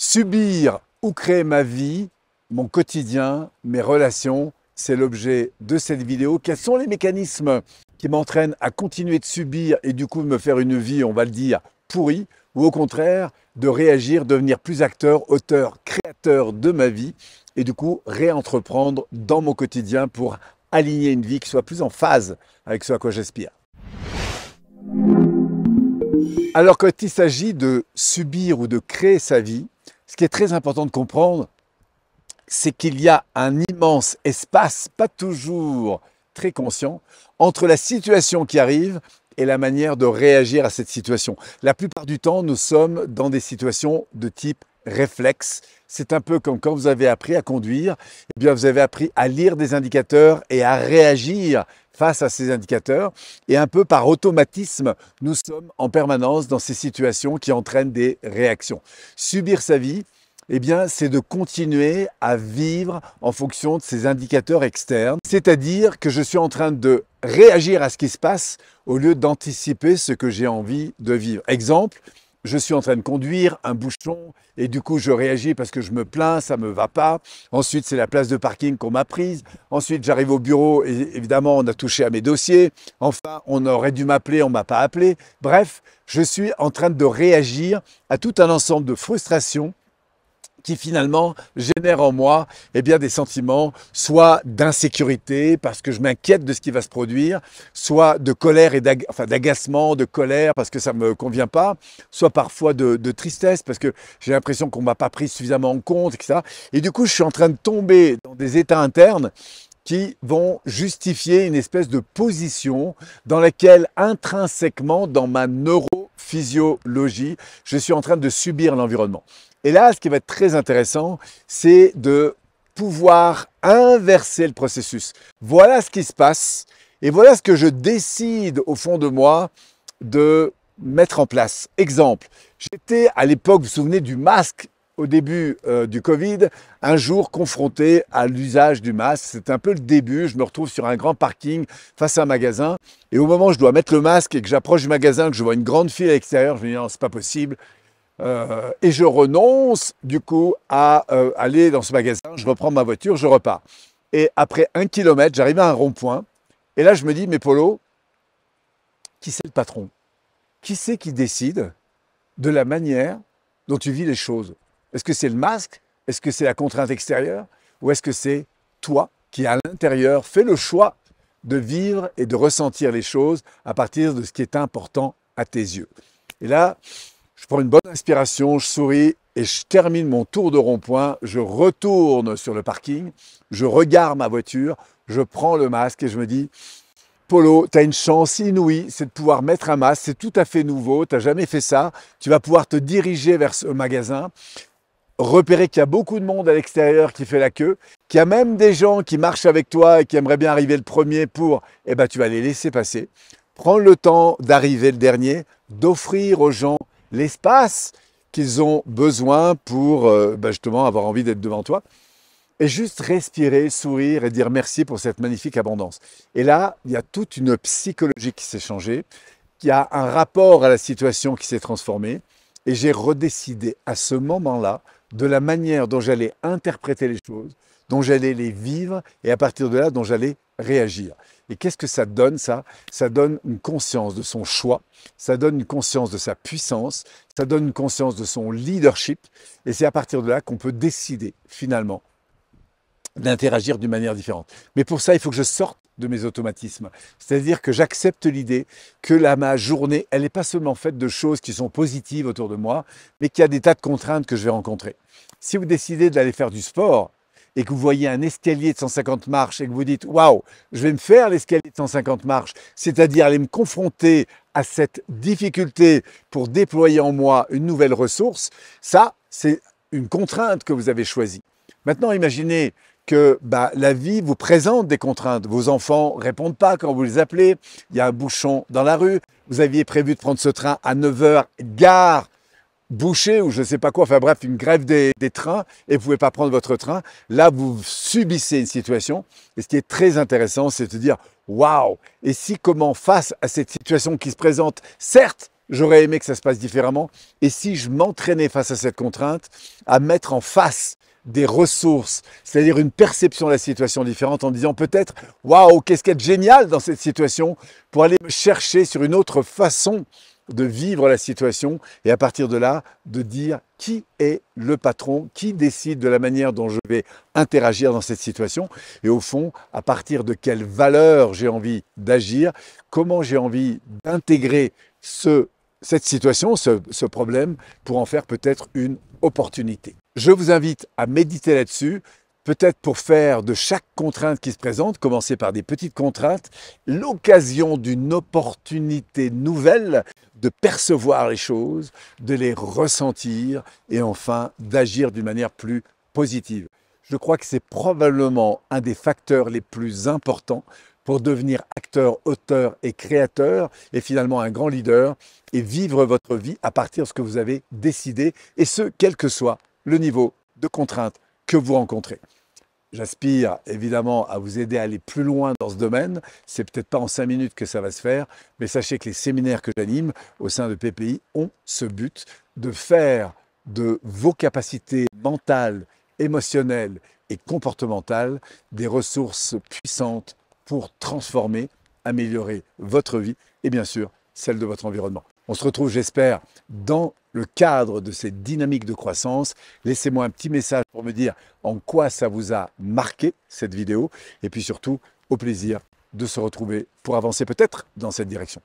Subir ou créer ma vie, mon quotidien, mes relations, c'est l'objet de cette vidéo. Quels sont les mécanismes qui m'entraînent à continuer de subir et du coup me faire une vie, on va le dire, pourrie, ou au contraire de réagir, devenir plus acteur, auteur, créateur de ma vie et du coup réentreprendre dans mon quotidien pour aligner une vie qui soit plus en phase avec ce à quoi j'aspire. Alors quand il s'agit de subir ou de créer sa vie, ce qui est très important de comprendre, c'est qu'il y a un immense espace, pas toujours très conscient, entre la situation qui arrive et la manière de réagir à cette situation. La plupart du temps, nous sommes dans des situations de type réflexe. C'est un peu comme quand vous avez appris à conduire, eh bien vous avez appris à lire des indicateurs et à réagir face à ces indicateurs. Et un peu par automatisme, nous sommes en permanence dans ces situations qui entraînent des réactions. Subir sa vie, eh bien, c'est de continuer à vivre en fonction de ces indicateurs externes. C'est-à-dire que je suis en train de réagir à ce qui se passe au lieu d'anticiper ce que j'ai envie de vivre. Exemple, je suis en train de conduire un bouchon et du coup je réagis parce que je me plains, ça ne me va pas. Ensuite c'est la place de parking qu'on m'a prise. Ensuite j'arrive au bureau et évidemment on a touché à mes dossiers. Enfin on aurait dû m'appeler, on ne m'a pas appelé. Bref, je suis en train de réagir à tout un ensemble de frustrations qui finalement génère en moi eh bien, des sentiments soit d'insécurité parce que je m'inquiète de ce qui va se produire, soit de colère et d'agacement, de colère parce que ça ne me convient pas, soit parfois de, de tristesse parce que j'ai l'impression qu'on ne m'a pas pris suffisamment en compte, etc. Et du coup, je suis en train de tomber dans des états internes qui vont justifier une espèce de position dans laquelle intrinsèquement, dans ma neurophysiologie, je suis en train de subir l'environnement. Et là, ce qui va être très intéressant, c'est de pouvoir inverser le processus. Voilà ce qui se passe et voilà ce que je décide au fond de moi de mettre en place. Exemple, j'étais à l'époque, vous vous souvenez du masque au début euh, du Covid, un jour confronté à l'usage du masque. C'est un peu le début. Je me retrouve sur un grand parking face à un magasin. Et au moment où je dois mettre le masque et que j'approche du magasin, que je vois une grande fille à l'extérieur, je me dis non, c'est pas possible. Euh, et je renonce du coup à euh, aller dans ce magasin. Je reprends ma voiture, je repars. Et après un kilomètre, j'arrive à un rond-point. Et là, je me dis, mais Polo, qui c'est le patron Qui c'est qui décide de la manière dont tu vis les choses Est-ce que c'est le masque Est-ce que c'est la contrainte extérieure Ou est-ce que c'est toi qui, à l'intérieur, fais le choix de vivre et de ressentir les choses à partir de ce qui est important à tes yeux Et là, prends une bonne inspiration, je souris et je termine mon tour de rond-point. Je retourne sur le parking, je regarde ma voiture, je prends le masque et je me dis Polo, tu as une chance inouïe, c'est de pouvoir mettre un masque, c'est tout à fait nouveau, tu n'as jamais fait ça, tu vas pouvoir te diriger vers ce magasin, repérer qu'il y a beaucoup de monde à l'extérieur qui fait la queue, qu'il y a même des gens qui marchent avec toi et qui aimeraient bien arriver le premier pour, eh ben tu vas les laisser passer. Prends le temps d'arriver le dernier, d'offrir aux gens l'espace qu'ils ont besoin pour euh, bah, justement avoir envie d'être devant toi. Et juste respirer, sourire et dire merci pour cette magnifique abondance. Et là, il y a toute une psychologie qui s'est changée, il y a un rapport à la situation qui s'est transformé. Et j'ai redécidé à ce moment-là de la manière dont j'allais interpréter les choses, dont j'allais les vivre et à partir de là, dont j'allais réagir. Et qu'est-ce que ça donne, ça Ça donne une conscience de son choix, ça donne une conscience de sa puissance, ça donne une conscience de son leadership. Et c'est à partir de là qu'on peut décider, finalement, d'interagir d'une manière différente. Mais pour ça, il faut que je sorte de mes automatismes. C'est-à-dire que j'accepte l'idée que là, ma journée, elle n'est pas seulement faite de choses qui sont positives autour de moi, mais qu'il y a des tas de contraintes que je vais rencontrer. Si vous décidez d'aller faire du sport, et que vous voyez un escalier de 150 marches et que vous dites waouh, je vais me faire l'escalier de 150 marches, c'est-à-dire aller me confronter à cette difficulté pour déployer en moi une nouvelle ressource, ça, c'est une contrainte que vous avez choisie. Maintenant, imaginez que bah, la vie vous présente des contraintes. Vos enfants répondent pas quand vous les appelez, il y a un bouchon dans la rue, vous aviez prévu de prendre ce train à 9h, gare bouché ou je ne sais pas quoi, enfin bref, une grève des, trains et vous ne pouvez pas prendre votre train. Là, vous subissez une situation. Et ce qui est très intéressant, c'est de dire waouh Et si comment face à cette situation qui se présente, certes, j'aurais aimé que ça se passe différemment, et si je m'entraînais face à cette contrainte à mettre en face des ressources, c'est-à-dire une perception de la situation différente en disant peut-être waouh, qu'est-ce qui est génial dans cette situation pour aller me chercher sur une autre façon de vivre la situation et à partir de là, de dire qui est le patron, qui décide de la manière dont je vais interagir dans cette situation et au fond, à partir de quelle valeur j'ai envie d'agir, comment j'ai envie d'intégrer cette situation, ce problème, pour en faire peut-être une opportunité. Je vous invite à méditer là-dessus peut-être pour faire de chaque contrainte qui se présente, commencer par des petites contraintes, l'occasion d'une opportunité nouvelle de percevoir les choses, de les ressentir et enfin d'agir d'une manière plus positive. Je crois que c'est probablement un des facteurs les plus importants pour devenir acteur, auteur et créateur et finalement un grand leader et vivre votre vie à partir de ce que vous avez décidé et ce, quel que soit le niveau de contrainte que vous rencontrez. J'aspire évidemment à vous aider à aller plus loin dans ce domaine. C'est peut-être pas en cinq minutes que ça va se faire, mais sachez que les séminaires que j'anime au sein de PPI ont ce but de faire de vos capacités mentales, émotionnelles et comportementales des ressources puissantes pour transformer, améliorer votre vie et bien sûr celle de votre environnement. On se retrouve, j'espère, dans le cadre de cette dynamique de croissance. Laissez-moi un petit message pour me dire en quoi ça vous a marqué cette vidéo. Et puis surtout, au plaisir de se retrouver pour avancer peut-être dans cette direction.